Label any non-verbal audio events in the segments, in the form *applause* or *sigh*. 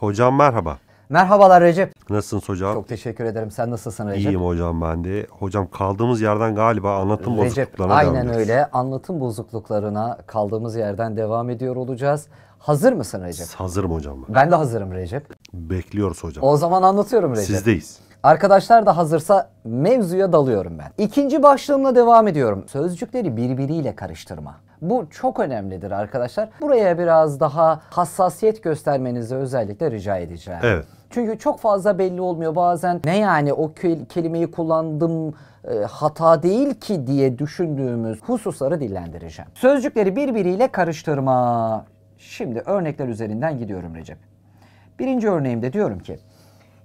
Hocam merhaba. Merhabalar Recep. Nasılsınız hocam? Çok teşekkür ederim. Sen nasılsın Recep? İyiyim hocam ben de. Hocam kaldığımız yerden galiba anlatım Recep, bozukluklarına aynen devam ediyoruz. öyle. Anlatım bozukluklarına kaldığımız yerden devam ediyor olacağız. Hazır mısın Recep? Hazırım hocam ben. Ben de hazırım Recep. Bekliyoruz hocam. O zaman anlatıyorum Recep. Sizdeyiz. Arkadaşlar da hazırsa mevzuya dalıyorum ben. İkinci başlığımla devam ediyorum. Sözcükleri birbiriyle karıştırma. Bu çok önemlidir arkadaşlar. Buraya biraz daha hassasiyet göstermenizi özellikle rica edeceğim. Evet. Çünkü çok fazla belli olmuyor bazen. Ne yani o kelimeyi kullandım e, hata değil ki diye düşündüğümüz hususları dillendireceğim. Sözcükleri birbiriyle karıştırma. Şimdi örnekler üzerinden gidiyorum Recep. Birinci örneğimde diyorum ki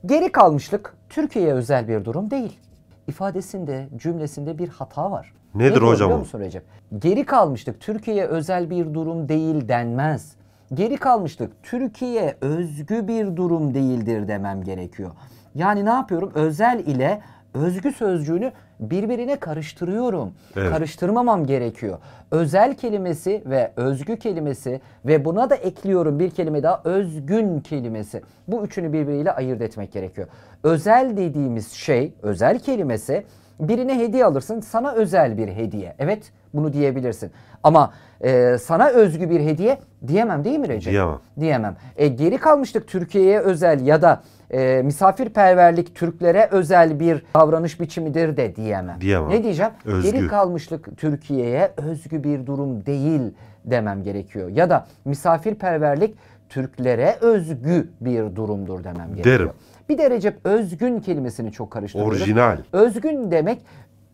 geri kalmışlık Türkiye'ye özel bir durum değil. İfadesinde, cümlesinde bir hata var. Nedir Nedir hocam? musun Recep? Geri kalmıştık. Türkiye'ye özel bir durum değil denmez. Geri kalmıştık. Türkiye özgü bir durum değildir demem gerekiyor. Yani ne yapıyorum? Özel ile özgü sözcüğünü birbirine karıştırıyorum. Evet. Karıştırmamam gerekiyor. Özel kelimesi ve özgü kelimesi ve buna da ekliyorum bir kelime daha özgün kelimesi. Bu üçünü birbiriyle ayırt etmek gerekiyor. Özel dediğimiz şey, özel kelimesi birine hediye alırsın. Sana özel bir hediye. Evet bunu diyebilirsin. Ama e, sana özgü bir hediye diyemem değil mi Recep? Diyemem. Diyemem. E, geri kalmıştık Türkiye'ye özel ya da e, misafirperverlik Türklere özel bir davranış biçimidir de diyemem. Diyemem. Ne diyeceğim? Özgü. Geri kalmışlık Türkiye'ye özgü bir durum değil demem gerekiyor. Ya da misafirperverlik Türklere özgü bir durumdur demem gerekiyor. Derim. Bir de Recep özgün kelimesini çok karıştırıyoruz. Orijinal. Özgün demek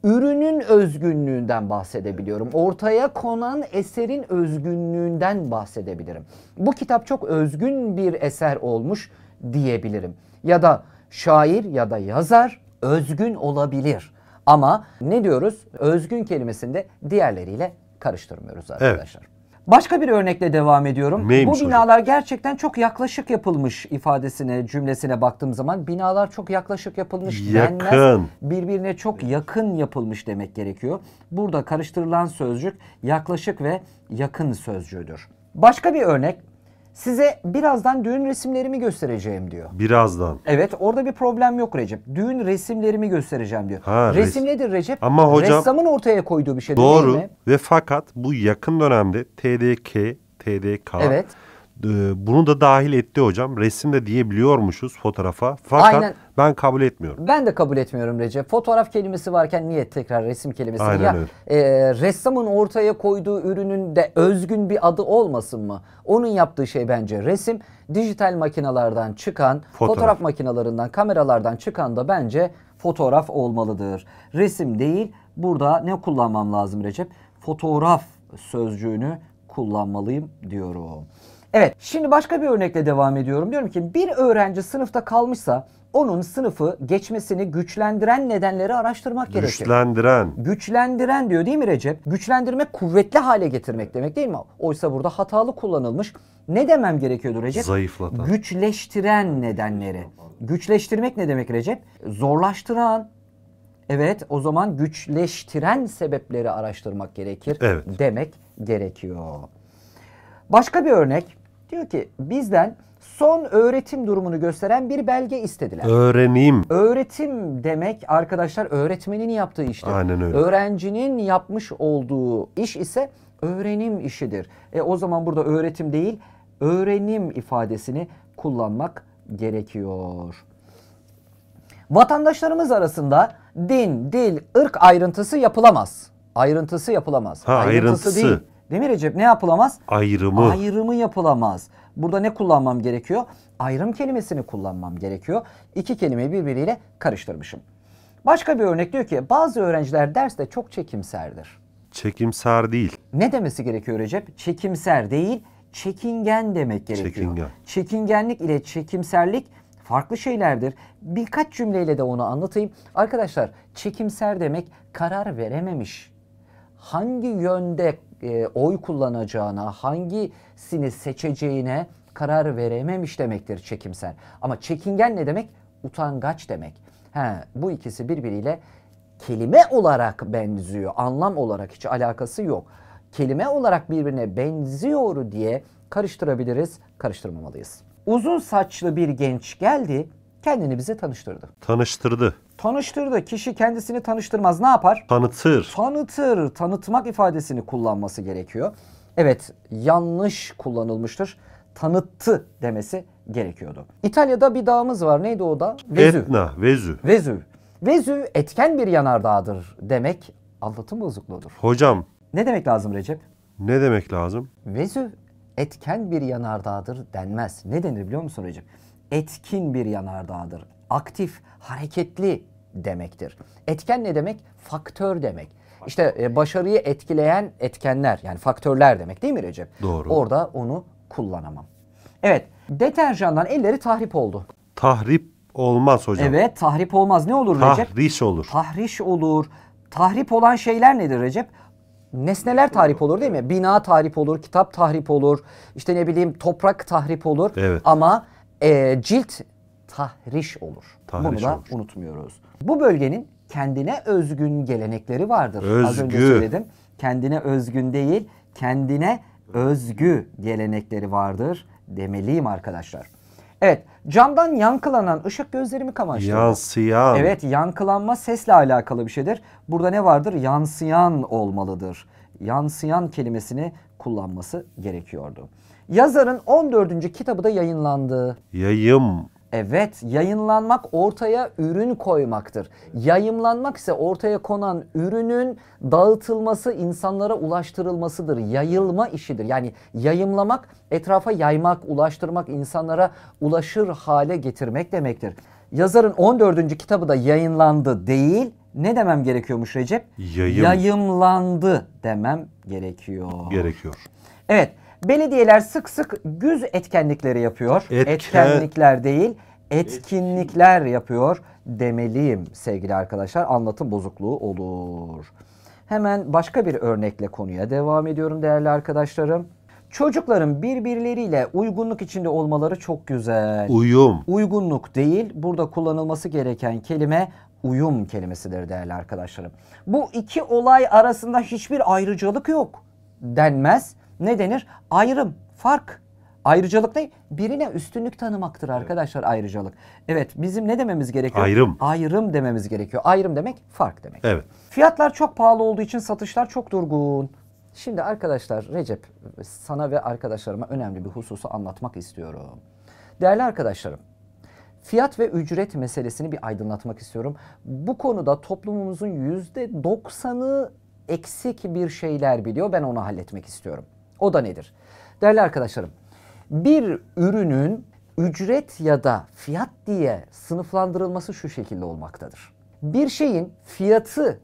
ürünün özgünlüğünden bahsedebiliyorum. Ortaya konan eserin özgünlüğünden bahsedebilirim. Bu kitap çok özgün bir eser olmuş diyebilirim. Ya da şair ya da yazar özgün olabilir. Ama ne diyoruz? Özgün kelimesinde diğerleriyle karıştırmıyoruz arkadaşlar. Evet. Başka bir örnekle devam ediyorum. Neymiş Bu binalar hocam? gerçekten çok yaklaşık yapılmış ifadesine, cümlesine baktığım zaman binalar çok yaklaşık yapılmış yakın. denmez. Birbirine çok yakın yapılmış demek gerekiyor. Burada karıştırılan sözcük yaklaşık ve yakın sözcüğüdür. Başka bir örnek Size birazdan düğün resimlerimi göstereceğim diyor. Birazdan. Evet orada bir problem yok Recep. Düğün resimlerimi göstereceğim diyor. Ha, Resim res- nedir Recep? Ama hocam ressamın ortaya koyduğu bir şey doğru. değil mi? Doğru ve fakat bu yakın dönemde TDK, TDK Evet. Ee, bunu da dahil etti hocam. Resim de diyebiliyormuşuz fotoğrafa. Fakat Aynen. ben kabul etmiyorum. Ben de kabul etmiyorum Recep. Fotoğraf kelimesi varken niye tekrar resim kelimesi? Aynen ya öyle. e, ressamın ortaya koyduğu ürünün de özgün bir adı olmasın mı? Onun yaptığı şey bence resim. Dijital makinalardan çıkan, fotoğraf, fotoğraf makinalarından, kameralardan çıkan da bence fotoğraf olmalıdır. Resim değil. Burada ne kullanmam lazım Recep? Fotoğraf sözcüğünü kullanmalıyım diyorum. Evet şimdi başka bir örnekle devam ediyorum. Diyorum ki bir öğrenci sınıfta kalmışsa onun sınıfı geçmesini güçlendiren nedenleri araştırmak gerekir. Güçlendiren. Güçlendiren diyor değil mi Recep? Güçlendirmek kuvvetli hale getirmek demek değil mi? Oysa burada hatalı kullanılmış. Ne demem gerekiyordu Recep? Zayıflatan. Güçleştiren nedenleri. Güçleştirmek ne demek Recep? Zorlaştıran, Evet o zaman güçleştiren sebepleri araştırmak gerekir evet. demek gerekiyor. Başka bir örnek Diyor ki bizden son öğretim durumunu gösteren bir belge istediler. Öğreneyim. Öğretim demek arkadaşlar öğretmenin yaptığı iştir. Aynen öyle. Öğrencinin yapmış olduğu iş ise öğrenim işidir. E o zaman burada öğretim değil, öğrenim ifadesini kullanmak gerekiyor. Vatandaşlarımız arasında din, dil, ırk ayrıntısı yapılamaz. Ayrıntısı yapılamaz. Ha, ayrıntısı, ayrıntısı değil Değil Recep? Ne yapılamaz? Ayrımı. Ayrımı yapılamaz. Burada ne kullanmam gerekiyor? Ayrım kelimesini kullanmam gerekiyor. İki kelimeyi birbiriyle karıştırmışım. Başka bir örnek diyor ki bazı öğrenciler derste çok çekimserdir. Çekimser değil. Ne demesi gerekiyor Recep? Çekimser değil, çekingen demek gerekiyor. Çekingen. Çekingenlik ile çekimserlik farklı şeylerdir. Birkaç cümleyle de onu anlatayım. Arkadaşlar çekimser demek karar verememiş. Hangi yönde e, oy kullanacağına, hangisini seçeceğine karar verememiş demektir çekimser. Ama çekingen ne demek? Utangaç demek. He, bu ikisi birbiriyle kelime olarak benziyor. Anlam olarak hiç alakası yok. Kelime olarak birbirine benziyor diye karıştırabiliriz, karıştırmamalıyız. Uzun saçlı bir genç geldi, kendini bize tanıştırdı. Tanıştırdı. Tanıştırdı. Kişi kendisini tanıştırmaz. Ne yapar? Tanıtır. Tanıtır. Tanıtmak ifadesini kullanması gerekiyor. Evet yanlış kullanılmıştır. Tanıttı demesi gerekiyordu. İtalya'da bir dağımız var. Neydi o da? Vezü. Etna, Vezü. Vezü Vezüv etken bir yanardağdır demek anlatım bozukluğudur. Hocam. Ne demek lazım Recep? Ne demek lazım? Vezü etken bir yanardağdır denmez. Ne denir biliyor musun Recep? Etkin bir yanardağdır. Aktif, hareketli, demektir. Etken ne demek? Faktör demek. İşte e, başarıyı etkileyen etkenler yani faktörler demek değil mi Recep? Doğru. Orada onu kullanamam. Evet deterjandan elleri tahrip oldu. Tahrip olmaz hocam. Evet tahrip olmaz. Ne olur Tahriş Recep? Tahriş olur. Tahriş olur. Tahrip olan şeyler nedir Recep? Nesneler tahrip olur değil mi? Bina tahrip olur, kitap tahrip olur, İşte ne bileyim toprak tahrip olur. Evet. Ama e, cilt tahriş olur. Tahriş Bunu da olur. unutmuyoruz. Bu bölgenin kendine özgün gelenekleri vardır. Özgü. Az önce söyledim. Kendine özgün değil, kendine özgü gelenekleri vardır demeliyim arkadaşlar. Evet, camdan yankılanan ışık gözlerimi kamaştırdı. Yansıyan. Evet, yankılanma sesle alakalı bir şeydir. Burada ne vardır? Yansıyan olmalıdır. Yansıyan kelimesini kullanması gerekiyordu. Yazarın 14. kitabı da yayınlandı. Yayım Evet, yayınlanmak ortaya ürün koymaktır. Yayımlanmak ise ortaya konan ürünün dağıtılması, insanlara ulaştırılmasıdır. Yayılma işidir. Yani yayımlamak, etrafa yaymak, ulaştırmak, insanlara ulaşır hale getirmek demektir. Yazarın 14. kitabı da yayınlandı değil, ne demem gerekiyormuş Recep? Yayım. Yayımlandı demem gerekiyor. Gerekiyor. Evet. Belediyeler sık sık güz etkenlikleri yapıyor. Etken... Etkenlikler değil, etkinlikler yapıyor demeliyim sevgili arkadaşlar. Anlatım bozukluğu olur. Hemen başka bir örnekle konuya devam ediyorum değerli arkadaşlarım. Çocukların birbirleriyle uygunluk içinde olmaları çok güzel. Uyum. Uygunluk değil, burada kullanılması gereken kelime uyum kelimesidir değerli arkadaşlarım. Bu iki olay arasında hiçbir ayrıcalık yok denmez ne denir? Ayrım, fark. Ayrıcalık ne? Birine üstünlük tanımaktır arkadaşlar ayrıcalık. Evet bizim ne dememiz gerekiyor? Ayrım. Ayrım dememiz gerekiyor. Ayrım demek fark demek. Evet. Fiyatlar çok pahalı olduğu için satışlar çok durgun. Şimdi arkadaşlar Recep sana ve arkadaşlarıma önemli bir hususu anlatmak istiyorum. Değerli arkadaşlarım fiyat ve ücret meselesini bir aydınlatmak istiyorum. Bu konuda toplumumuzun yüzde doksanı eksik bir şeyler biliyor. Ben onu halletmek istiyorum. O da nedir? Değerli arkadaşlarım, bir ürünün ücret ya da fiyat diye sınıflandırılması şu şekilde olmaktadır. Bir şeyin fiyatı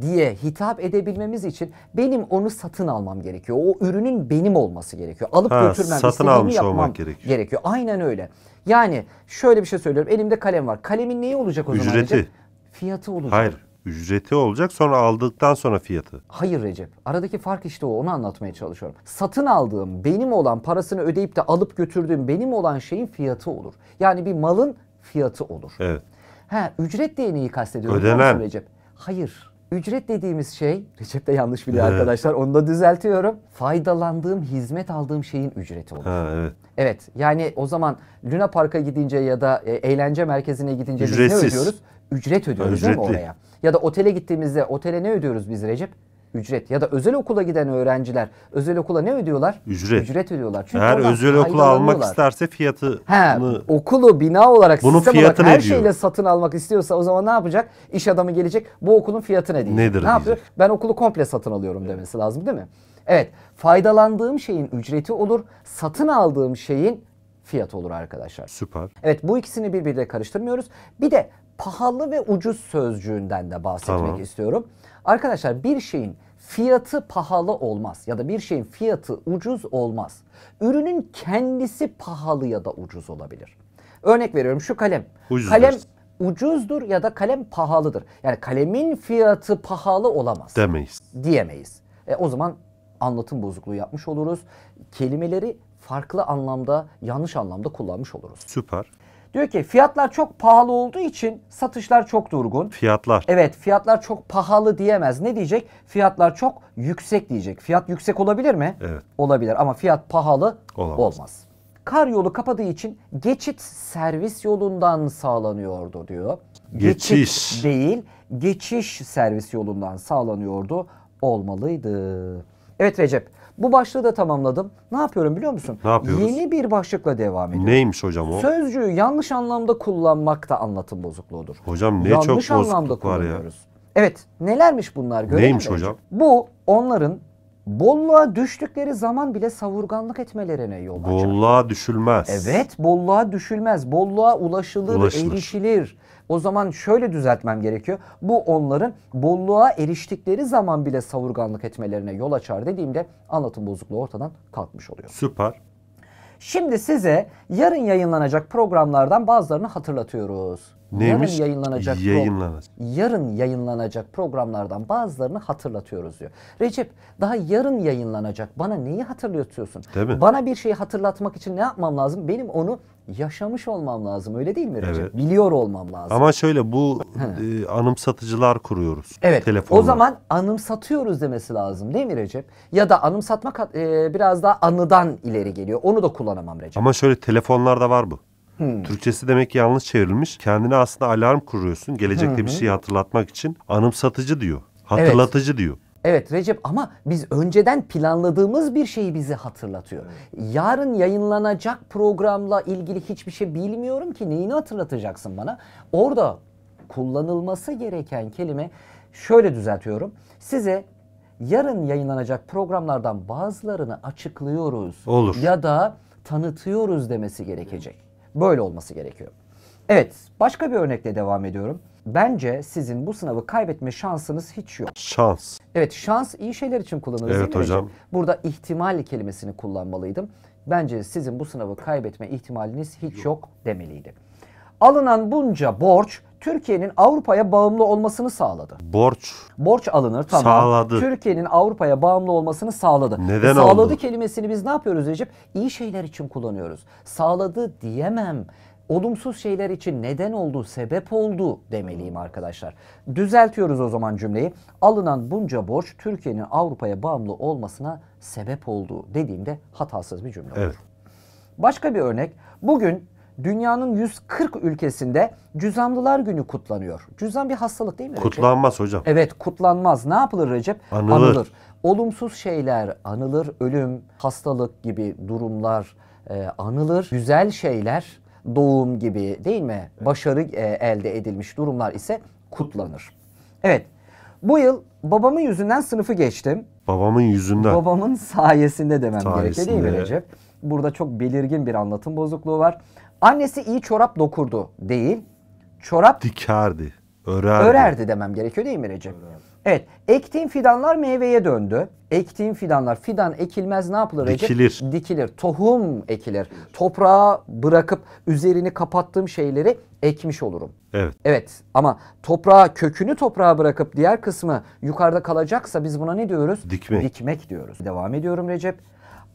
diye hitap edebilmemiz için benim onu satın almam gerekiyor. O ürünün benim olması gerekiyor. Alıp ha, götürmem, satın almış yapmam olmak gerekiyor. gerekiyor. Aynen öyle. Yani şöyle bir şey söylüyorum. Elimde kalem var. Kalemin neyi olacak o Ücreti. zaman? Ücreti. Fiyatı olacak. Hayır ücreti olacak sonra aldıktan sonra fiyatı. Hayır Recep. Aradaki fark işte o. Onu anlatmaya çalışıyorum. Satın aldığım, benim olan parasını ödeyip de alıp götürdüğüm benim olan şeyin fiyatı olur. Yani bir malın fiyatı olur. Evet. Ha, ücret diye neyi kastediyorum? Ödenen. Recep. Hayır. Ücret dediğimiz şey, Recep de yanlış biliyor arkadaşlar onu da düzeltiyorum. Faydalandığım, hizmet aldığım şeyin ücreti olur. Ha, evet. Evet yani o zaman Luna Park'a gidince ya da e, eğlence merkezine gidince Ücretsiz. ne ödüyoruz? Ücret ödüyoruz ha, değil mi oraya? Ya da otele gittiğimizde otele ne ödüyoruz biz Recep? ücret ya da özel okula giden öğrenciler özel okula ne ödüyorlar? Ücret. Ücret ödüyorlar. Çünkü Eğer özel okula almak isterse fiyatı He, okulu bina olarak Bunun sistem olarak her şeyle satın almak istiyorsa o zaman ne yapacak? İş adamı gelecek bu okulun fiyatı ne diyecek? Nedir ne diyecek? yapıyor? Ben okulu komple satın alıyorum demesi lazım değil mi? Evet faydalandığım şeyin ücreti olur satın aldığım şeyin fiyatı olur arkadaşlar. Süper. Evet bu ikisini birbiriyle karıştırmıyoruz. Bir de pahalı ve ucuz sözcüğünden de bahsetmek tamam. istiyorum. Arkadaşlar bir şeyin fiyatı pahalı olmaz ya da bir şeyin fiyatı ucuz olmaz. Ürünün kendisi pahalı ya da ucuz olabilir. Örnek veriyorum şu kalem. Ucuzdur. Kalem ucuzdur ya da kalem pahalıdır. Yani kalemin fiyatı pahalı olamaz. Demeyiz. Diyemeyiz. E, o zaman anlatım bozukluğu yapmış oluruz. Kelimeleri farklı anlamda, yanlış anlamda kullanmış oluruz. Süper. Diyor ki fiyatlar çok pahalı olduğu için satışlar çok durgun. Fiyatlar. Evet fiyatlar çok pahalı diyemez. Ne diyecek? Fiyatlar çok yüksek diyecek. Fiyat yüksek olabilir mi? Evet. Olabilir ama fiyat pahalı Olamaz. olmaz. Kar yolu kapadığı için geçit servis yolundan sağlanıyordu diyor. Geçiş. Geçit değil geçiş servis yolundan sağlanıyordu olmalıydı. Evet Recep bu başlığı da tamamladım. Ne yapıyorum biliyor musun? Ne yapıyoruz? Yeni bir başlıkla devam ediyorum. Neymiş hocam o? Sözcüğü yanlış anlamda kullanmak da anlatım bozukluğudur. Hocam ne yanlış çok bozukluk anlamda var ya. Evet nelermiş bunlar görelim Neymiş mi? hocam? Bu onların bolluğa düştükleri zaman bile savurganlık etmelerine yol açar. Bolluğa düşülmez. Evet bolluğa düşülmez. Bolluğa ulaşılır, ulaşılır. erişilir. O zaman şöyle düzeltmem gerekiyor. Bu onların bolluğa eriştikleri zaman bile savurganlık etmelerine yol açar dediğimde anlatım bozukluğu ortadan kalkmış oluyor. Süper. Şimdi size yarın yayınlanacak programlardan bazılarını hatırlatıyoruz. Neymiş? Yarın yayınlanacak, yayınlanacak. yarın yayınlanacak programlardan bazılarını hatırlatıyoruz diyor. Recep daha yarın yayınlanacak bana neyi hatırlatıyorsun? Değil mi? Bana bir şeyi hatırlatmak için ne yapmam lazım? Benim onu yaşamış olmam lazım öyle değil mi Recep? Evet. Biliyor olmam lazım. Ama şöyle bu e, anımsatıcılar kuruyoruz. Evet telefonla. o zaman anımsatıyoruz demesi lazım değil mi Recep? Ya da anımsatmak e, biraz daha anıdan ileri geliyor onu da kullanamam Recep. Ama şöyle telefonlarda var bu. Hmm. Türkçesi demek yanlış çevrilmiş. Kendine aslında alarm kuruyorsun. Gelecekte hmm. bir şeyi hatırlatmak için anımsatıcı diyor. Hatırlatıcı evet. diyor. Evet Recep ama biz önceden planladığımız bir şeyi bizi hatırlatıyor. Yarın yayınlanacak programla ilgili hiçbir şey bilmiyorum ki neyini hatırlatacaksın bana? Orada kullanılması gereken kelime şöyle düzeltiyorum. Size yarın yayınlanacak programlardan bazılarını açıklıyoruz. Olur. Ya da tanıtıyoruz demesi gerekecek. Böyle olması gerekiyor. Evet, başka bir örnekle devam ediyorum. Bence sizin bu sınavı kaybetme şansınız hiç yok. Şans. Evet, şans iyi şeyler için kullanılır. Evet hocam. Recep? Burada ihtimal kelimesini kullanmalıydım. Bence sizin bu sınavı kaybetme ihtimaliniz hiç yok, yok demeliydi. Alınan bunca borç Türkiye'nin Avrupa'ya bağımlı olmasını sağladı. Borç. Borç alınır tamam. Sağladı. Türkiye'nin Avrupa'ya bağımlı olmasını sağladı. Neden e, sağladı oldu? kelimesini biz ne yapıyoruz Recep? İyi şeyler için kullanıyoruz. Sağladı diyemem. Olumsuz şeyler için neden oldu, sebep oldu demeliyim arkadaşlar. Düzeltiyoruz o zaman cümleyi. Alınan bunca borç Türkiye'nin Avrupa'ya bağımlı olmasına sebep oldu dediğimde hatasız bir cümle olur. Evet. Başka bir örnek. Bugün dünyanın 140 ülkesinde Cüzamlılar Günü kutlanıyor. Cüzam bir hastalık değil mi? Recep? Kutlanmaz hocam. Evet kutlanmaz. Ne yapılır Recep? Anılır. anılır. Olumsuz şeyler anılır. Ölüm, hastalık gibi durumlar e, anılır. Güzel şeyler doğum gibi değil mi? Başarı e, elde edilmiş durumlar ise kutlanır. Evet. Bu yıl babamın yüzünden sınıfı geçtim. Babamın yüzünden. Babamın sayesinde demem sayesinde. gerekir değil mi Recep? Burada çok belirgin bir anlatım bozukluğu var. Annesi iyi çorap dokurdu değil. Çorap dikerdi, örerdi. Örerdi demem gerekiyor değil mi Recep? Örerdi. Evet. Ektiğin fidanlar meyveye döndü. Ektiğin fidanlar fidan ekilmez ne yapılır Recep? Dikilir. Dikilir. Tohum ekilir. Toprağa bırakıp üzerini kapattığım şeyleri ekmiş olurum. Evet. Evet ama toprağa kökünü toprağa bırakıp diğer kısmı yukarıda kalacaksa biz buna ne diyoruz? Dikmek. Dikmek diyoruz. Devam ediyorum Recep.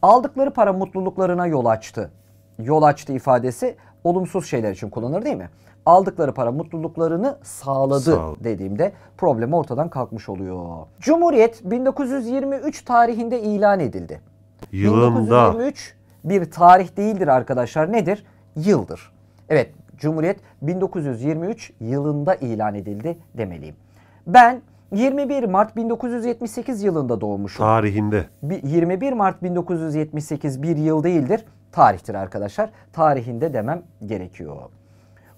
Aldıkları para mutluluklarına yol açtı yol açtı ifadesi olumsuz şeyler için kullanır değil mi? Aldıkları para mutluluklarını sağladı Sağ dediğimde problem ortadan kalkmış oluyor. Cumhuriyet 1923 tarihinde ilan edildi. Yılında. 1923 bir tarih değildir arkadaşlar. Nedir? Yıldır. Evet, Cumhuriyet 1923 yılında ilan edildi demeliyim. Ben 21 Mart 1978 yılında doğmuşum. Tarihinde. 21 Mart 1978 bir yıl değildir tarihtir arkadaşlar. Tarihinde demem gerekiyor.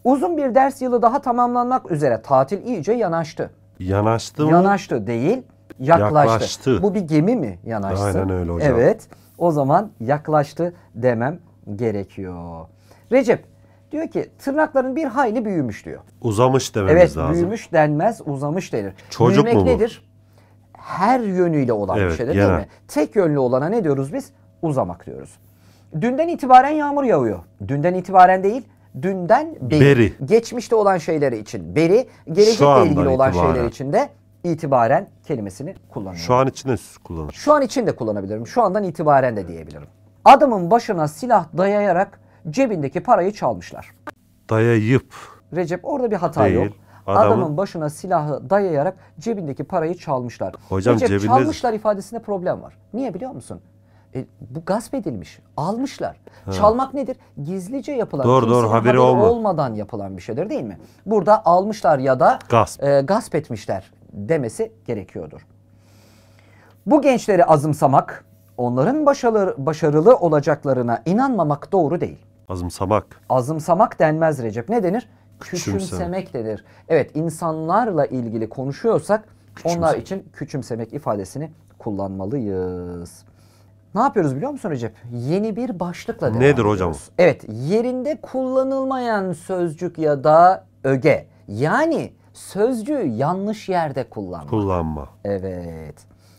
Uzun bir ders yılı daha tamamlanmak üzere tatil iyice yanaştı. Yanaştı mı? Yanaştı değil, yaklaştı. yaklaştı. Bu bir gemi mi yanaştı? Aynen öyle hocam. Evet, o zaman yaklaştı demem gerekiyor. Recep diyor ki tırnakların bir hayli büyümüş diyor. Uzamış dememiz evet, lazım. Evet büyümüş denmez uzamış denir. Çocuk Büyümek mu bu? nedir? Her yönüyle olan evet, bir şey genel. değil mi? Tek yönlü olana ne diyoruz biz? Uzamak diyoruz. Dünden itibaren yağmur yağıyor. Dünden itibaren değil, dünden beri. beri. Geçmişte olan şeyleri için beri, gelecekle ilgili olan şeyler için de itibaren kelimesini kullanıyorum. Şu an için de kullanırım. Şu an için de kullanabilirim. Şu andan itibaren de diyebilirim. Adamın başına silah dayayarak cebindeki parayı çalmışlar. Dayayıp. Recep orada bir hata değil. yok. Adamın, adamın başına silahı dayayarak cebindeki parayı çalmışlar. Hocam Recep cebinde... çalmışlar ifadesinde problem var. Niye biliyor musun? E, bu gasp edilmiş. Almışlar. Ha. Çalmak nedir? Gizlice yapılan, doğru, doğru, haberi, haberi olma. olmadan yapılan bir şeydir değil mi? Burada almışlar ya da gasp, e, gasp etmişler demesi gerekiyordur. Bu gençleri azımsamak, onların başarılı, başarılı olacaklarına inanmamak doğru değil. Azımsamak. Azımsamak denmez Recep. Ne denir? Küçümsemek, küçümsemek denir. Evet insanlarla ilgili konuşuyorsak küçümsemek. onlar için küçümsemek ifadesini kullanmalıyız. Ne yapıyoruz biliyor musun Recep? Yeni bir başlıkla devam Nedir ediyoruz. hocam? Evet yerinde kullanılmayan sözcük ya da öge. Yani sözcüğü yanlış yerde kullanma. Kullanma. Evet.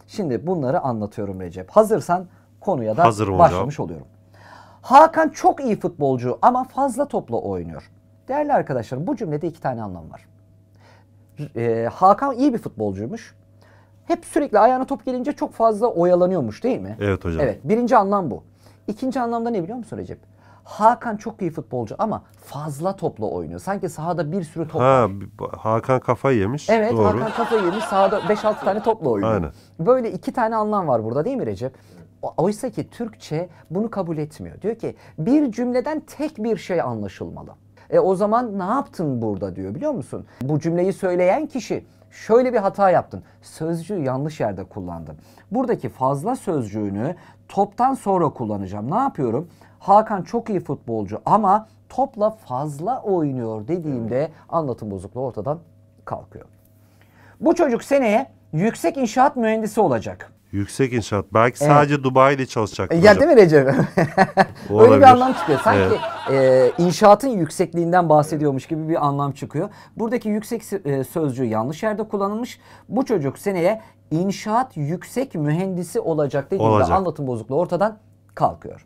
Şimdi bunları anlatıyorum Recep. Hazırsan konuya da Hazırım başlamış hocam. oluyorum. Hakan çok iyi futbolcu ama fazla topla oynuyor. Değerli arkadaşlarım bu cümlede iki tane anlam var. Ee, Hakan iyi bir futbolcuymuş hep sürekli ayağına top gelince çok fazla oyalanıyormuş değil mi? Evet hocam. Evet birinci anlam bu. İkinci anlamda ne biliyor musun Recep? Hakan çok iyi futbolcu ama fazla topla oynuyor. Sanki sahada bir sürü top ha, var. Hakan kafayı yemiş. Evet doğru. Hakan kafayı yemiş sahada 5-6 tane topla oynuyor. Aynen. Böyle iki tane anlam var burada değil mi Recep? Oysa ki Türkçe bunu kabul etmiyor. Diyor ki bir cümleden tek bir şey anlaşılmalı. E o zaman ne yaptın burada diyor biliyor musun? Bu cümleyi söyleyen kişi şöyle bir hata yaptın. Sözcüğü yanlış yerde kullandın. Buradaki fazla sözcüğünü toptan sonra kullanacağım. Ne yapıyorum? Hakan çok iyi futbolcu ama topla fazla oynuyor dediğimde anlatım bozukluğu ortadan kalkıyor. Bu çocuk seneye yüksek inşaat mühendisi olacak. Yüksek inşaat. Belki evet. sadece Dubai'de çalışacak. E, ya değil mi Recep? *laughs* Öyle bir anlam çıkıyor. Sanki evet. e, inşaatın yüksekliğinden bahsediyormuş gibi bir anlam çıkıyor. Buradaki yüksek e, sözcüğü yanlış yerde kullanılmış. Bu çocuk seneye inşaat yüksek mühendisi olacak dediğinde anlatım bozukluğu ortadan kalkıyor.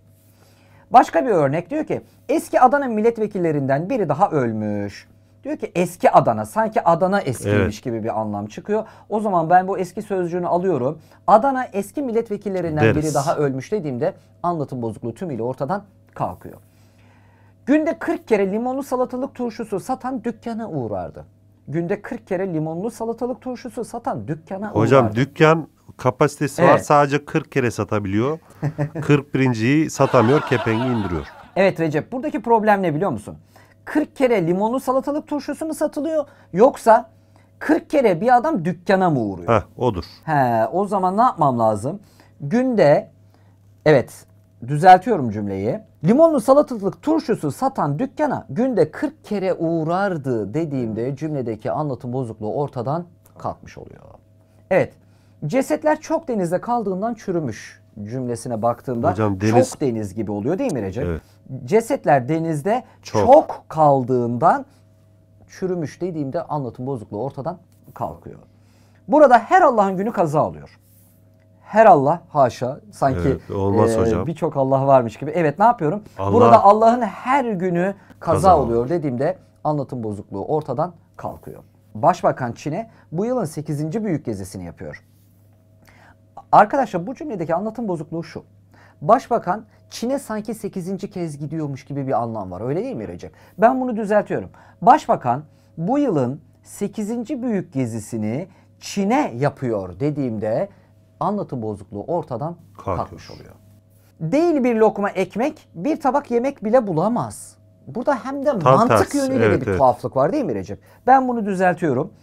Başka bir örnek diyor ki eski Adana milletvekillerinden biri daha ölmüş. Diyor ki eski Adana. Sanki Adana eskiymiş evet. gibi bir anlam çıkıyor. O zaman ben bu eski sözcüğünü alıyorum. Adana eski milletvekillerinden Deriz. biri daha ölmüş dediğimde anlatım bozukluğu tümüyle ortadan kalkıyor. Günde 40 kere limonlu salatalık turşusu satan dükkana uğrardı. Günde 40 kere limonlu salatalık turşusu satan dükkana Hocam, uğrardı. Hocam dükkan kapasitesi evet. var sadece 40 kere satabiliyor. 40 *laughs* satamıyor kepengi indiriyor. Evet Recep buradaki problem ne biliyor musun? 40 kere limonlu salatalık turşusu mu satılıyor yoksa 40 kere bir adam dükkana mı uğruyor? Heh, odur. He, o zaman ne yapmam lazım? Günde evet düzeltiyorum cümleyi. Limonlu salatalık turşusu satan dükkana günde 40 kere uğrardı dediğimde cümledeki anlatım bozukluğu ortadan kalkmış oluyor. Evet. Cesetler çok denizde kaldığından çürümüş cümlesine baktığımda Hocam, deniz... çok deniz gibi oluyor değil mi Recep? Evet cesetler denizde çok, çok kaldığından çürümüş dediğimde anlatım bozukluğu ortadan kalkıyor. Burada her Allah'ın günü kaza alıyor. Her Allah haşa sanki evet, e, birçok Allah varmış gibi. Evet ne yapıyorum? Allah, Burada Allah'ın her günü kaza, kaza oluyor dediğimde anlatım bozukluğu ortadan kalkıyor. Başbakan Çin'e bu yılın 8. büyük gezisini yapıyor. Arkadaşlar bu cümledeki anlatım bozukluğu şu. Başbakan Çin'e sanki 8. kez gidiyormuş gibi bir anlam var. Öyle değil mi Recep? Ben bunu düzeltiyorum. Başbakan bu yılın 8. büyük gezisini Çin'e yapıyor dediğimde anlatı bozukluğu ortadan Kalkıyor. kalkmış oluyor. Değil bir lokma ekmek, bir tabak yemek bile bulamaz. Burada hem de Tam mantık tersi. yönüyle evet, bir evet. tuhaflık var değil mi Recep? Ben bunu düzeltiyorum.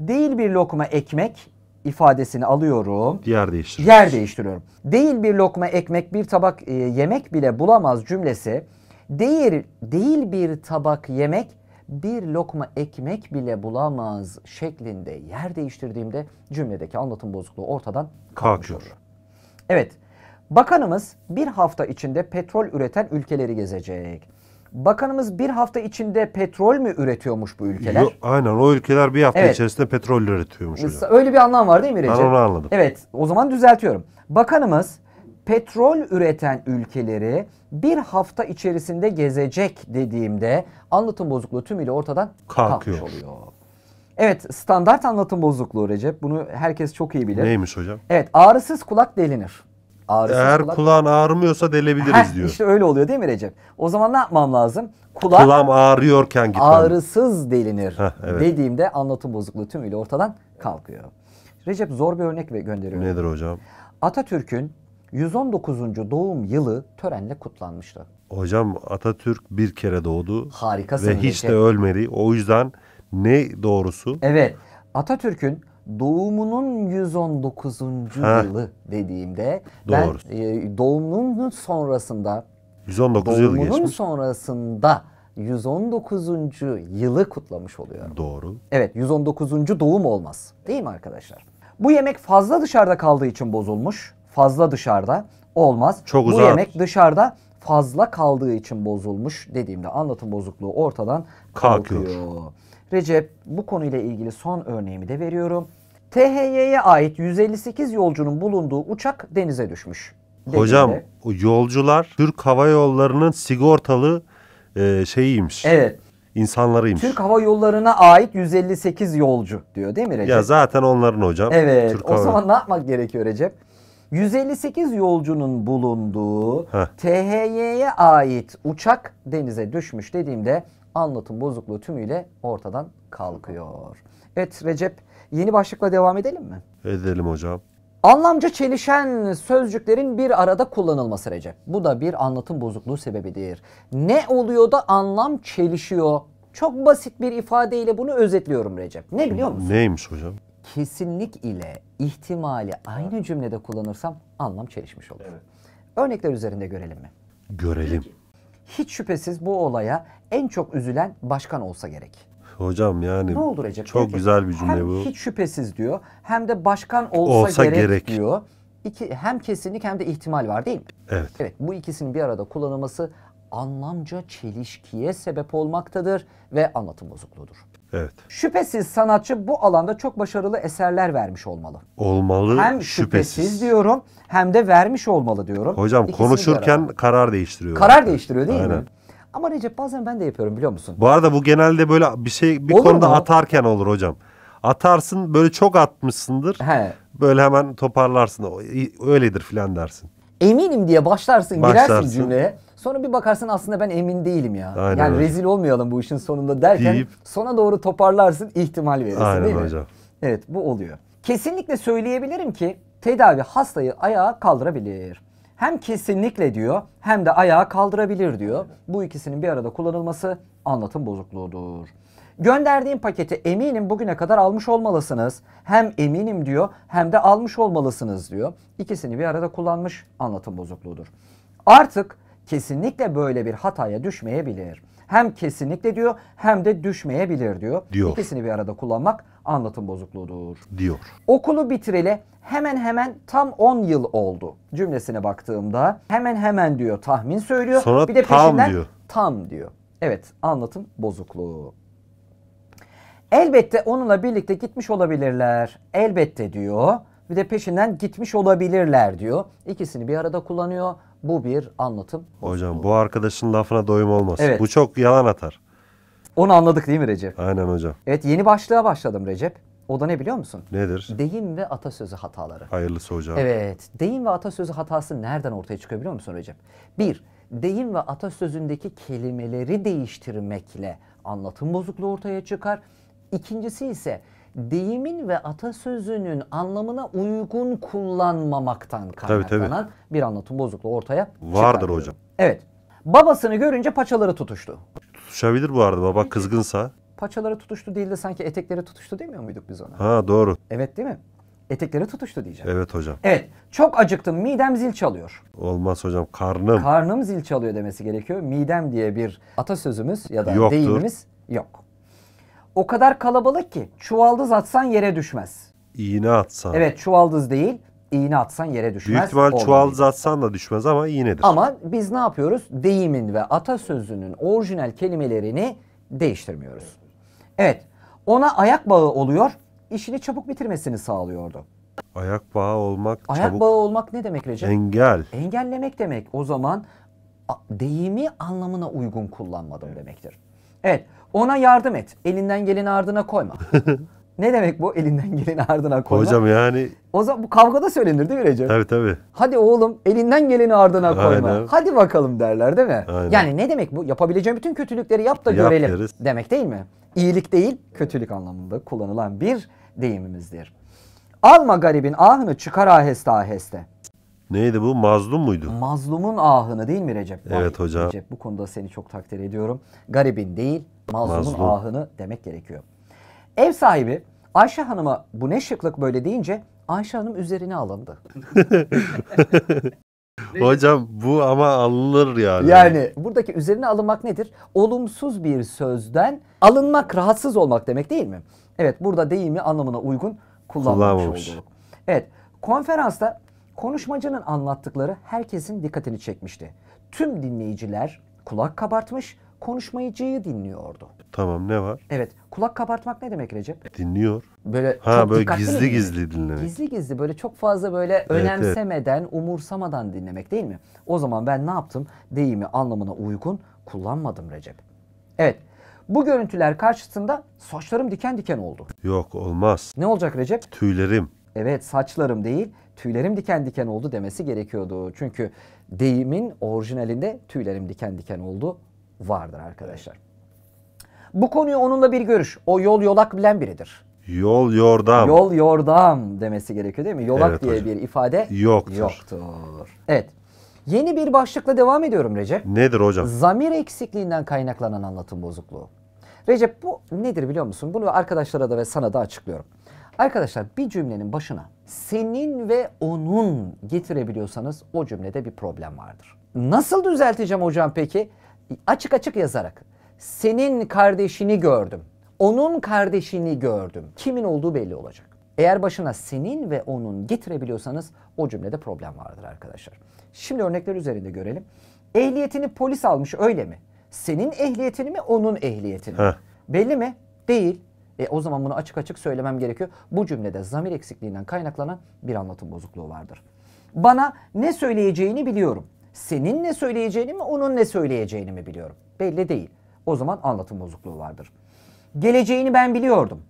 Değil bir lokma ekmek, ifadesini alıyorum. Yer değiştiriyorum. Yer değiştiriyorum. Değil bir lokma ekmek bir tabak e, yemek bile bulamaz cümlesi değil değil bir tabak yemek bir lokma ekmek bile bulamaz şeklinde yer değiştirdiğimde cümledeki anlatım bozukluğu ortadan kalkıyor. Evet. Bakanımız bir hafta içinde petrol üreten ülkeleri gezecek. Bakanımız bir hafta içinde petrol mü üretiyormuş bu ülkeler? Yo, aynen o ülkeler bir hafta evet. içerisinde petrol üretiyormuş. Hocam. Öyle bir anlam var değil mi Recep? Ben onu anladım. Evet o zaman düzeltiyorum. Bakanımız petrol üreten ülkeleri bir hafta içerisinde gezecek dediğimde anlatım bozukluğu tümüyle ortadan kalkıyor. oluyor. Evet standart anlatım bozukluğu Recep bunu herkes çok iyi bilir. Neymiş hocam? Evet ağrısız kulak delinir. Ağrısız Eğer kulak... kulağın ağrımıyorsa delebiliriz Heh, diyor. İşte öyle oluyor değil mi Recep? O zaman ne yapmam lazım? Kulak Kulağım ağrıyorken gitmem. Ağrısız delinir Heh, evet. dediğimde anlatım bozukluğu tümüyle ortadan kalkıyor. Recep zor bir örnek gönderiyorum. Nedir hocam? Atatürk'ün 119. doğum yılı törenle kutlanmıştı. Hocam Atatürk bir kere doğdu. Harikasın. Ve hiç Recep. de ölmedi. O yüzden ne doğrusu? Evet. Atatürk'ün doğumunun 119. Ha. yılı dediğimde Doğru. ben doğumunun sonrasında 119 yıl geçmiş. Doğumunun sonrasında 119. yılı kutlamış oluyorum. Doğru. Evet 119. doğum olmaz. Değil mi arkadaşlar? Bu yemek fazla dışarıda kaldığı için bozulmuş. Fazla dışarıda olmaz. Çok uzak. Bu yemek dışarıda fazla kaldığı için bozulmuş dediğimde anlatım bozukluğu ortadan kalkıyor. kalkıyor. Recep bu konuyla ilgili son örneğimi de veriyorum. THY'ye ait 158 yolcunun bulunduğu uçak denize düşmüş. Denizde. Hocam yolcular Türk Hava Yolları'nın sigortalı e, şeyiymiş. Evet. İnsanlarıymış. Türk Hava Yolları'na ait 158 yolcu diyor değil mi Recep? Ya zaten onların hocam. Evet. Türk o Hava... zaman ne yapmak gerekiyor Recep? 158 yolcunun bulunduğu THY'ye ait uçak denize düşmüş dediğimde anlatım bozukluğu tümüyle ortadan kalkıyor. Evet Recep yeni başlıkla devam edelim mi? Edelim hocam. Anlamca çelişen sözcüklerin bir arada kullanılması Recep. Bu da bir anlatım bozukluğu sebebidir. Ne oluyor da anlam çelişiyor? Çok basit bir ifadeyle bunu özetliyorum Recep. Ne biliyor musun? Neymiş hocam? Kesinlik ile ihtimali aynı cümlede kullanırsam anlam çelişmiş olur. Evet. Örnekler üzerinde görelim mi? Görelim. Peki hiç şüphesiz bu olaya en çok üzülen başkan olsa gerek. Hocam yani ne oldu Recep? çok Peki. güzel bir cümle hem bu. Hiç şüphesiz diyor hem de başkan olsa, olsa gerek, gerek diyor. İki, hem kesinlik hem de ihtimal var değil mi? Evet. Evet bu ikisinin bir arada kullanılması anlamca çelişkiye sebep olmaktadır ve anlatım bozukluğudur. Evet. Şüphesiz sanatçı bu alanda çok başarılı eserler vermiş olmalı. Olmalı. Hem şüphesiz, şüphesiz diyorum hem de vermiş olmalı diyorum. Hocam İkisini konuşurken de karar değiştiriyor. Karar artık. değiştiriyor değil Aynen. mi? Ama Recep bazen ben de yapıyorum biliyor musun? Bu arada bu genelde böyle bir şey bir olur konuda mu? atarken olur hocam. Atarsın böyle çok atmışsındır. He. Böyle hemen toparlarsın. Öyledir filan dersin. Eminim diye başlarsın, başlarsın. girersin cümleye. Sonra bir bakarsın aslında ben emin değilim ya. Aynen yani öyle. rezil olmayalım bu işin sonunda derken Deyip, sona doğru toparlarsın ihtimal verirsin Aynen değil mi? Evet bu oluyor. Kesinlikle söyleyebilirim ki tedavi hastayı ayağa kaldırabilir. Hem kesinlikle diyor hem de ayağa kaldırabilir diyor. Bu ikisinin bir arada kullanılması anlatım bozukluğudur. Gönderdiğim paketi eminim bugüne kadar almış olmalısınız. Hem eminim diyor hem de almış olmalısınız diyor. İkisini bir arada kullanmış anlatım bozukluğudur. Artık kesinlikle böyle bir hataya düşmeyebilir. Hem kesinlikle diyor hem de düşmeyebilir diyor. diyor. İkisini bir arada kullanmak anlatım bozukluğudur. Diyor. Okulu bitireli hemen hemen tam 10 yıl oldu cümlesine baktığımda hemen hemen diyor tahmin söylüyor. Sonra bir de tam peşinden diyor. tam diyor. Evet anlatım bozukluğu. Elbette onunla birlikte gitmiş olabilirler. Elbette diyor. Bir de peşinden gitmiş olabilirler diyor. İkisini bir arada kullanıyor. Bu bir anlatım. Hocam bu arkadaşın lafına doyum olmaz. Evet. Bu çok yalan atar. Onu anladık değil mi Recep? Aynen hocam. Evet yeni başlığa başladım Recep. O da ne biliyor musun? Nedir? Deyim ve atasözü hataları. Hayırlısı hocam. Evet. Deyim ve atasözü hatası nereden ortaya çıkıyor biliyor musun Recep? Bir, deyim ve atasözündeki kelimeleri değiştirmekle anlatım bozukluğu ortaya çıkar. İkincisi ise deyimin ve atasözünün anlamına uygun kullanmamaktan kaynaklanan tabii, tabii. bir anlatım bozukluğu ortaya Vardır hocam. Evet. Babasını görünce paçaları tutuştu. Tutuşabilir bu arada baba kızgınsa. Paçaları tutuştu değil de sanki etekleri tutuştu demiyor muyduk biz ona? Ha doğru. Evet değil mi? Etekleri tutuştu diyeceğim. Evet hocam. Evet. Çok acıktım. Midem zil çalıyor. Olmaz hocam. Karnım. Karnım zil çalıyor demesi gerekiyor. Midem diye bir atasözümüz ya da Yoktur. deyimimiz yok. O kadar kalabalık ki çuvaldız atsan yere düşmez. İğne atsan. Evet çuvaldız değil iğne atsan yere düşmez. Büyük ihtimal çuvaldız atsan da düşmez ama iğnedir. Ama biz ne yapıyoruz? Deyimin ve atasözünün orijinal kelimelerini değiştirmiyoruz. Evet ona ayak bağı oluyor işini çabuk bitirmesini sağlıyordu. Ayak bağı olmak Ayak bağı olmak ne demek Recep? Engel. Engellemek demek. O zaman deyimi anlamına uygun kullanmadım demektir. Evet ona yardım et. Elinden geleni ardına koyma. *laughs* ne demek bu elinden geleni ardına koyma? Hocam yani... O zaman bu kavgada söylenir değil mi Recep? Tabii tabii. Hadi oğlum elinden geleni ardına koyma. Aynen. Hadi bakalım derler değil mi? Aynen. Yani ne demek bu? Yapabileceğim bütün kötülükleri yap da görelim yeriz. demek değil mi? İyilik değil kötülük anlamında kullanılan bir deyimimizdir. Alma garibin ahını çıkar aheste aheste. Neydi bu? Mazlum muydu? Mazlumun ahını değil mi Recep? Evet Vay, hocam. Recep bu konuda seni çok takdir ediyorum. Garibin değil, Mazlumun Mazlum. ahını demek gerekiyor. Ev sahibi Ayşe Hanım'a bu ne şıklık böyle deyince Ayşe Hanım üzerine alındı. *laughs* Hocam bu ama alınır yani. Yani buradaki üzerine alınmak nedir? Olumsuz bir sözden alınmak, rahatsız olmak demek değil mi? Evet burada deyimi anlamına uygun kullanılmış. olduk. Evet konferansta konuşmacının anlattıkları herkesin dikkatini çekmişti. Tüm dinleyiciler kulak kabartmış konuşmayıcıyı dinliyordu. Tamam ne var? Evet. Kulak kabartmak ne demek Recep? Dinliyor. Böyle ha çok böyle gizli mi? gizli dinlemek. Gizli gizli böyle çok fazla böyle evet, önemsemeden, evet. umursamadan dinlemek değil mi? O zaman ben ne yaptım? Deyimi anlamına uygun kullanmadım Recep. Evet. Bu görüntüler karşısında saçlarım diken diken oldu. Yok olmaz. Ne olacak Recep? Tüylerim. Evet saçlarım değil tüylerim diken diken oldu demesi gerekiyordu. Çünkü deyimin orijinalinde tüylerim diken diken oldu vardır arkadaşlar. Bu konuyu onunla bir görüş. O yol yolak bilen biridir. Yol yordam. Yol yordam demesi gerekiyor değil mi? Yolak evet, diye hocam. bir ifade yoktur. yoktur. Evet. Yeni bir başlıkla devam ediyorum Recep. Nedir hocam? Zamir eksikliğinden kaynaklanan anlatım bozukluğu. Recep bu nedir biliyor musun? Bunu arkadaşlara da ve sana da açıklıyorum. Arkadaşlar bir cümlenin başına senin ve onun getirebiliyorsanız o cümlede bir problem vardır. Nasıl düzelteceğim hocam peki? açık açık yazarak senin kardeşini gördüm. Onun kardeşini gördüm. Kimin olduğu belli olacak. Eğer başına senin ve onun getirebiliyorsanız o cümlede problem vardır arkadaşlar. Şimdi örnekler üzerinde görelim. Ehliyetini polis almış öyle mi? Senin ehliyetini mi onun ehliyetini Heh. Belli mi? Değil. E, o zaman bunu açık açık söylemem gerekiyor. Bu cümlede zamir eksikliğinden kaynaklanan bir anlatım bozukluğu vardır. Bana ne söyleyeceğini biliyorum. Senin ne söyleyeceğini mi, onun ne söyleyeceğini mi biliyorum. Belli değil. O zaman anlatım bozukluğu vardır. Geleceğini ben biliyordum.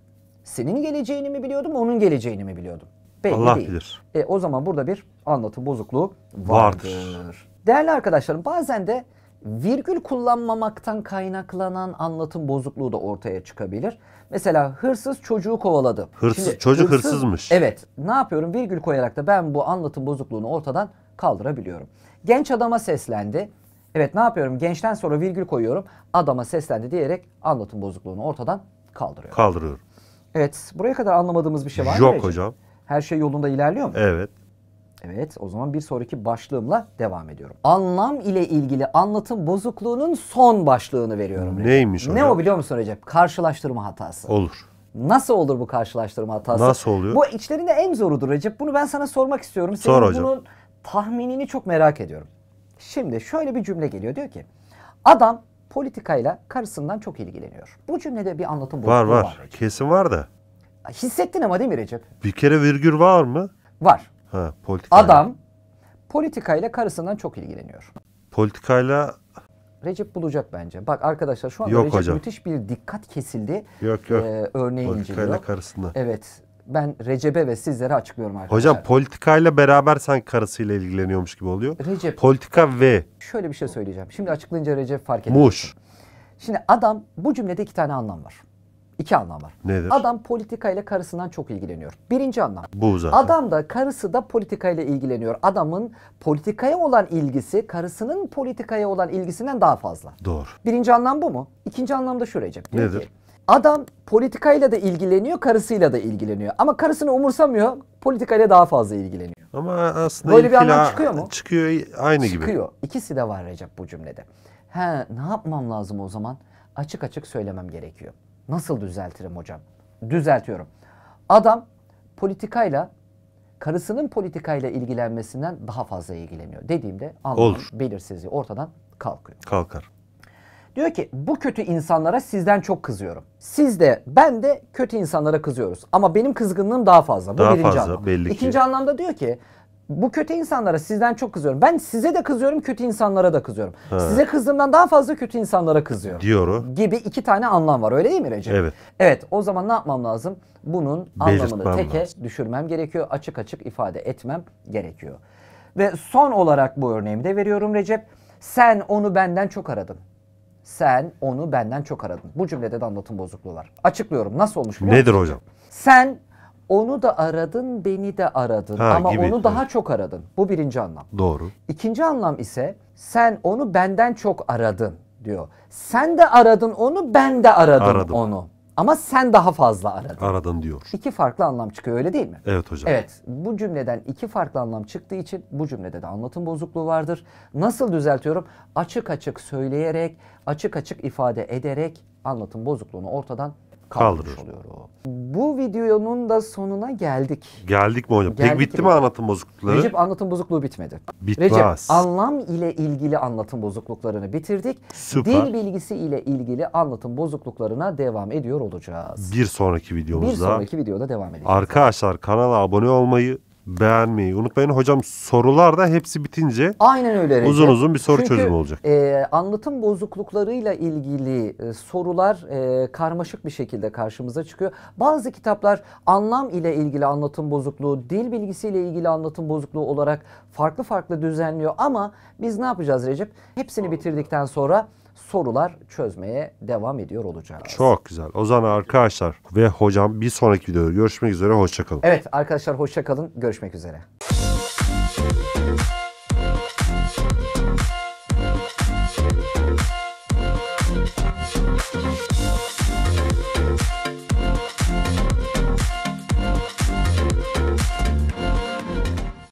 Senin geleceğini mi biliyordum, onun geleceğini mi biliyordum? Belli Allah değil. bilir. E, o zaman burada bir anlatım bozukluğu vardır. vardır. Değerli arkadaşlarım bazen de virgül kullanmamaktan kaynaklanan anlatım bozukluğu da ortaya çıkabilir. Mesela hırsız çocuğu kovaladı. Hırsız Şimdi, çocuk hırsız, hırsızmış. Evet. Ne yapıyorum? Virgül koyarak da ben bu anlatım bozukluğunu ortadan kaldırabiliyorum. Genç adama seslendi. Evet ne yapıyorum? Gençten sonra virgül koyuyorum. Adama seslendi diyerek anlatım bozukluğunu ortadan kaldırıyor. Kaldırıyor. Evet. Buraya kadar anlamadığımız bir şey var mı? Yok hocam. Her şey yolunda ilerliyor mu? Evet. Evet o zaman bir sonraki başlığımla devam ediyorum. Anlam ile ilgili anlatım bozukluğunun son başlığını veriyorum. Neymiş hocam? Ne o biliyor musun Recep? Karşılaştırma hatası. Olur. Nasıl olur bu karşılaştırma hatası? Nasıl oluyor? Bu içlerinde en zorudur Recep. Bunu ben sana sormak istiyorum. Senin Sor hocam. Bunun tahminini çok merak ediyorum. Şimdi şöyle bir cümle geliyor diyor ki adam politikayla karısından çok ilgileniyor. Bu cümlede bir anlatım bozukluğu var. Var var kesin var da. Hissettin ama değil mi Recep? Bir kere virgül var mı? Var. Ha, politikayla. Adam politikayla karısından çok ilgileniyor. Politikayla Recep bulacak bence. Bak arkadaşlar şu anda yok Recep hocam. müthiş bir dikkat kesildi. Yok yok. Ee, örneği Politikayla karısında. Evet ben Recep'e ve sizlere açıklıyorum arkadaşlar. Hocam politikayla beraber sen karısıyla ilgileniyormuş gibi oluyor. Recep. Politika ve. Şöyle bir şey söyleyeceğim. Şimdi açıklayınca Recep fark ediyor. Muş. Şimdi adam bu cümlede iki tane anlam var. İki anlam var. Nedir? Adam politikayla karısından çok ilgileniyor. Birinci anlam. Bu zaten. Adam da karısı da politikayla ilgileniyor. Adamın politikaya olan ilgisi karısının politikaya olan ilgisinden daha fazla. Doğru. Birinci anlam bu mu? İkinci anlam da şu Recep. Nedir? Ki, Adam politikayla da ilgileniyor, karısıyla da ilgileniyor. Ama karısını umursamıyor, politikayla daha fazla ilgileniyor. Ama aslında Böyle bir anlam çıkıyor mu? Çıkıyor aynı gibi. Çıkıyor. İkisi de var Recep bu cümlede. He ne yapmam lazım o zaman? Açık açık söylemem gerekiyor. Nasıl düzeltirim hocam? Düzeltiyorum. Adam politikayla karısının politikayla ilgilenmesinden daha fazla ilgileniyor dediğimde anlam Olur. belirsizliği ortadan kalkıyor. Kalkar. Diyor ki bu kötü insanlara sizden çok kızıyorum. Siz de ben de kötü insanlara kızıyoruz. Ama benim kızgınlığım daha fazla. Bu daha birinci fazla anlam. belli İkinci anlamda diyor ki bu kötü insanlara sizden çok kızıyorum. Ben size de kızıyorum, kötü insanlara da kızıyorum. Ha. Size kızdığımdan daha fazla kötü insanlara kızıyorum. Diyor Gibi iki tane anlam var öyle değil mi Recep? Evet. Evet o zaman ne yapmam lazım? Bunun Belirtmem anlamını teke lazım. düşürmem gerekiyor. Açık açık ifade etmem gerekiyor. Ve son olarak bu örneğimi de veriyorum Recep. Sen onu benden çok aradın. Sen onu benden çok aradın. Bu cümlede de anlatım bozukluğu var. Açıklıyorum. Nasıl olmuş? Nedir hocam? Sen onu da aradın, beni de aradın ha, ama gibi, onu evet. daha çok aradın. Bu birinci anlam. Doğru. İkinci anlam ise sen onu benden çok aradın diyor. Sen de aradın onu, ben de aradım, aradım. onu. Ama sen daha fazla aradın. Aradın diyor. İki farklı anlam çıkıyor öyle değil mi? Evet hocam. Evet bu cümleden iki farklı anlam çıktığı için bu cümlede de anlatım bozukluğu vardır. Nasıl düzeltiyorum? Açık açık söyleyerek, açık açık ifade ederek anlatım bozukluğunu ortadan kaldırmış oluyor o. Bu videonun da sonuna geldik. Geldik mi hocam? Pek Geldik bitti mi? anlatım bozuklukları? Recep anlatım bozukluğu bitmedi. Bitmez. Recep anlam ile ilgili anlatım bozukluklarını bitirdik. Süper. Dil bilgisi ile ilgili anlatım bozukluklarına devam ediyor olacağız. Bir sonraki videomuzda. Bir sonraki videoda devam edeceğiz. Arkadaşlar kanala abone olmayı, beğenmeyi unutmayın. Hocam sorular da hepsi bitince Aynen öyle Recep. uzun uzun bir soru Çünkü, çözümü olacak. E, anlatım bozukluklarıyla ilgili e, sorular e, karmaşık bir şekilde karşımıza çıkıyor. Bazı kitaplar anlam ile ilgili anlatım bozukluğu, dil bilgisi ile ilgili anlatım bozukluğu olarak farklı farklı düzenliyor. Ama biz ne yapacağız Recep? Hepsini bitirdikten sonra sorular çözmeye devam ediyor olacağız. Çok güzel. O zaman arkadaşlar ve hocam bir sonraki videoda görüşmek üzere. Hoşçakalın. Evet arkadaşlar hoşçakalın. Görüşmek üzere. Thank you.